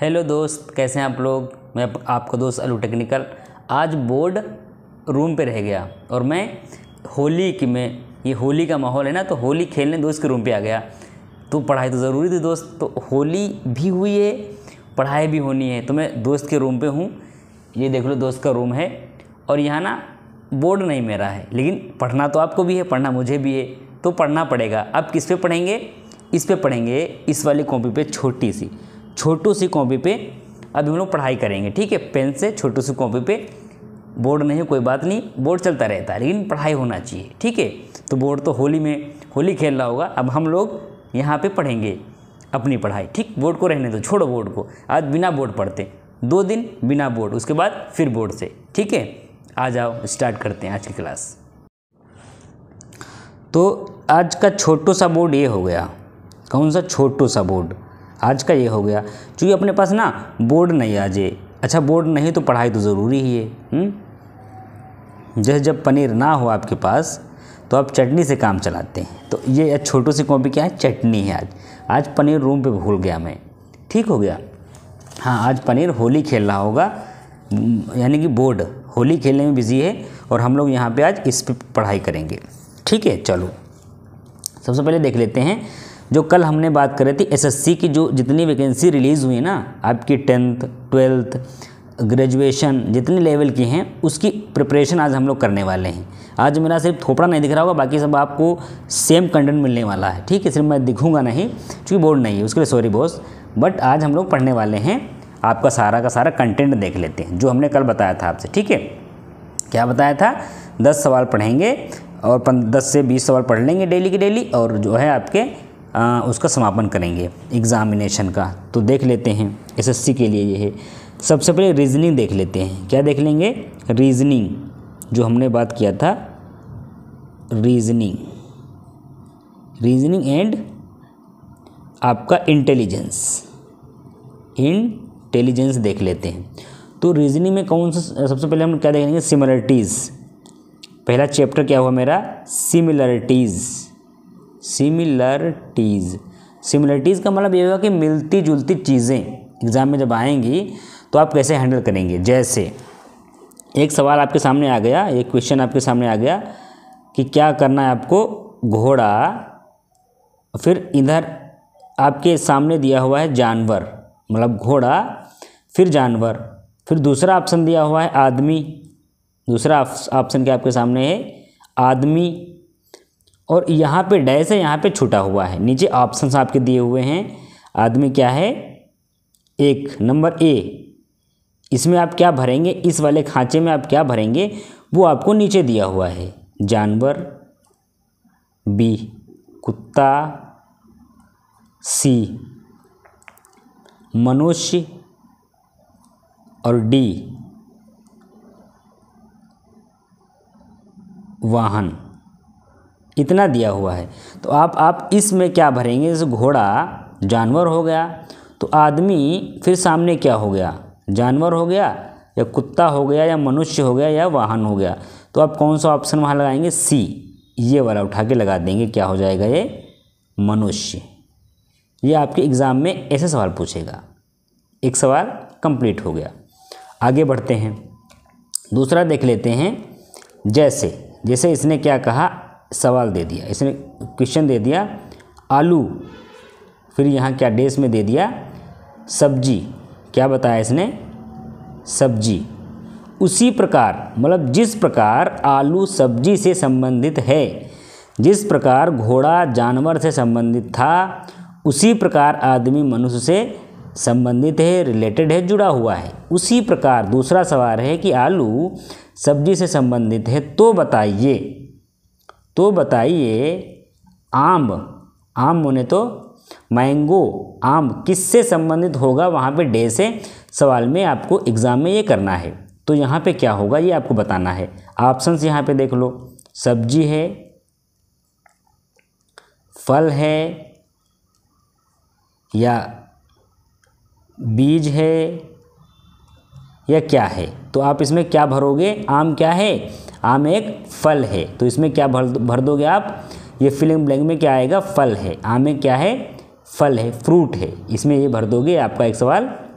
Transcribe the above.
Hello दोस्त कैसे हैं आप लोग मैं आपका दोस्त अलू टेक्निकल आज बोर्ड रूम पे रह गया और मैं होली की में ये होली का माहौल है ना तो होली खेलने दोस्त के रूम पे आ गया तो पढ़ाई तो ज़रूरी थी दोस्त तो होली भी हुई है पढ़ाई भी होनी है तो मैं दोस्त के रूम पे हूँ ये देख लो दोस्त का रूम है और यहाँ ना बोर्ड नहीं मेरा है लेकिन पढ़ना तो आपको भी है पढ़ना मुझे भी है तो पढ़ना पड़ेगा अब किस पर पढ़ेंगे इस पर पढ़ेंगे इस वाली कॉपी पर छोटी सी छोटू सी कॉपी पे अभी हम लोग पढ़ाई करेंगे ठीक है पेन से छोटू सी कॉपी पे बोर्ड नहीं कोई बात नहीं बोर्ड चलता रहता है लेकिन पढ़ाई होना चाहिए ठीक है तो बोर्ड तो होली में होली खेल रहा होगा अब हम लोग यहाँ पर पढ़ेंगे अपनी पढ़ाई ठीक बोर्ड को रहने दो छोड़ो बोर्ड को आज बिना बोर्ड पढ़ते दो दिन बिना बोर्ड उसके बाद फिर बोर्ड से ठीक है आ जाओ स्टार्ट करते हैं आज की क्लास तो आज का छोटू सा बोर्ड ये हो गया कौन सा छोटू सा बोर्ड आज का ये हो गया चूँकि अपने पास ना बोर्ड नहीं आज ये अच्छा बोर्ड नहीं तो पढ़ाई तो ज़रूरी ही है हम्म? जैसे जब पनीर ना हो आपके पास तो आप चटनी से काम चलाते हैं तो ये छोटू सी कॉपी क्या है चटनी है आज आज पनीर रूम पे भूल गया मैं ठीक हो गया हाँ आज पनीर होली खेल रहा होगा यानी कि बोर्ड होली खेलने में बिज़ी है और हम लोग यहाँ पे आज इस पर पढ़ाई करेंगे ठीक है चलो सबसे पहले देख लेते हैं जो कल हमने बात करी थी एसएससी की जो जितनी वैकेंसी रिलीज़ हुई ना आपकी टेंथ ट्वेल्थ ग्रेजुएशन जितनी लेवल की हैं उसकी प्रिपरेशन आज हम लोग करने वाले हैं आज मेरा सिर्फ थोपड़ा नहीं दिख रहा होगा बाकी सब आपको सेम कंटेंट मिलने वाला है ठीक है सिर्फ मैं दिखूंगा नहीं क्योंकि बोर्ड नहीं है उसके लिए सॉरी बॉस बट आज हम लोग पढ़ने वाले हैं आपका सारा का सारा कंटेंट देख लेते हैं जो हमने कल बताया था आपसे ठीक है क्या बताया था दस सवाल पढ़ेंगे और दस से बीस सवाल पढ़ लेंगे डेली के डेली और जो है आपके आ, उसका समापन करेंगे एग्ज़ामिनेशन का तो देख लेते हैं एसएससी के लिए ये है सबसे पहले रीजनिंग देख लेते हैं क्या देख लेंगे रीजनिंग जो हमने बात किया था रीजनिंग रीजनिंग एंड आपका इंटेलिजेंस इंटेलिजेंस देख लेते हैं तो रीजनिंग में कौन सा सबसे पहले हम क्या देखेंगे सिमिलरिटीज़ पहला चैप्टर क्या हुआ मेरा सिमिलरिटीज़ टीज सिमिलरिटीज़ का मतलब ये होगा कि मिलती जुलती चीज़ें एग्ज़ाम में जब आएंगी तो आप कैसे हैंडल करेंगे जैसे एक सवाल आपके सामने आ गया एक क्वेश्चन आपके सामने आ गया कि क्या करना है आपको घोड़ा फिर इधर आपके सामने दिया हुआ है जानवर मतलब घोड़ा फिर जानवर फिर दूसरा ऑप्शन दिया हुआ है आदमी दूसरा ऑप्शन क्या आपके सामने है आदमी और यहाँ पे डैश है यहाँ पे छुटा हुआ है नीचे ऑप्शंस आपके दिए हुए हैं आदमी क्या है एक नंबर ए इसमें आप क्या भरेंगे इस वाले खांचे में आप क्या भरेंगे वो आपको नीचे दिया हुआ है जानवर बी कुत्ता सी मनुष्य और डी वाहन इतना दिया हुआ है तो आप आप इसमें क्या भरेंगे जैसे घोड़ा जानवर हो गया तो आदमी फिर सामने क्या हो गया जानवर हो गया या कुत्ता हो गया या मनुष्य हो गया या वाहन हो गया तो आप कौन सा ऑप्शन वहाँ लगाएंगे सी ये वाला उठा के लगा देंगे क्या हो जाएगा ये मनुष्य ये आपके एग्ज़ाम में ऐसे सवाल पूछेगा एक सवाल कंप्लीट हो गया आगे बढ़ते हैं दूसरा देख लेते हैं जैसे जैसे इसने क्या कहा सवाल दे दिया इसने क्वेश्चन दे दिया आलू फिर यहाँ क्या डेस में दे दिया सब्जी क्या बताया इसने सब्जी उसी प्रकार मतलब जिस प्रकार आलू सब्जी से संबंधित है जिस प्रकार घोड़ा जानवर से संबंधित था उसी प्रकार आदमी मनुष्य से संबंधित है रिलेटेड है जुड़ा हुआ है उसी प्रकार दूसरा सवाल है कि आलू सब्जी से संबंधित है तो बताइए तो बताइए आम आम बोने तो मैंगो आम किससे संबंधित होगा वहाँ पे डे से सवाल में आपको एग्ज़ाम में ये करना है तो यहाँ पे क्या होगा ये आपको बताना है ऑप्शंस यहाँ पे देख लो सब्जी है फल है या बीज है यह क्या है तो आप इसमें क्या भरोगे आम क्या है आम एक फल है तो इसमें क्या भर भर दोगे आप ये फिलिंग ब्लैंक में क्या आएगा फल है आम में क्या है फल है फ्रूट है इसमें ये भर दोगे आपका एक सवाल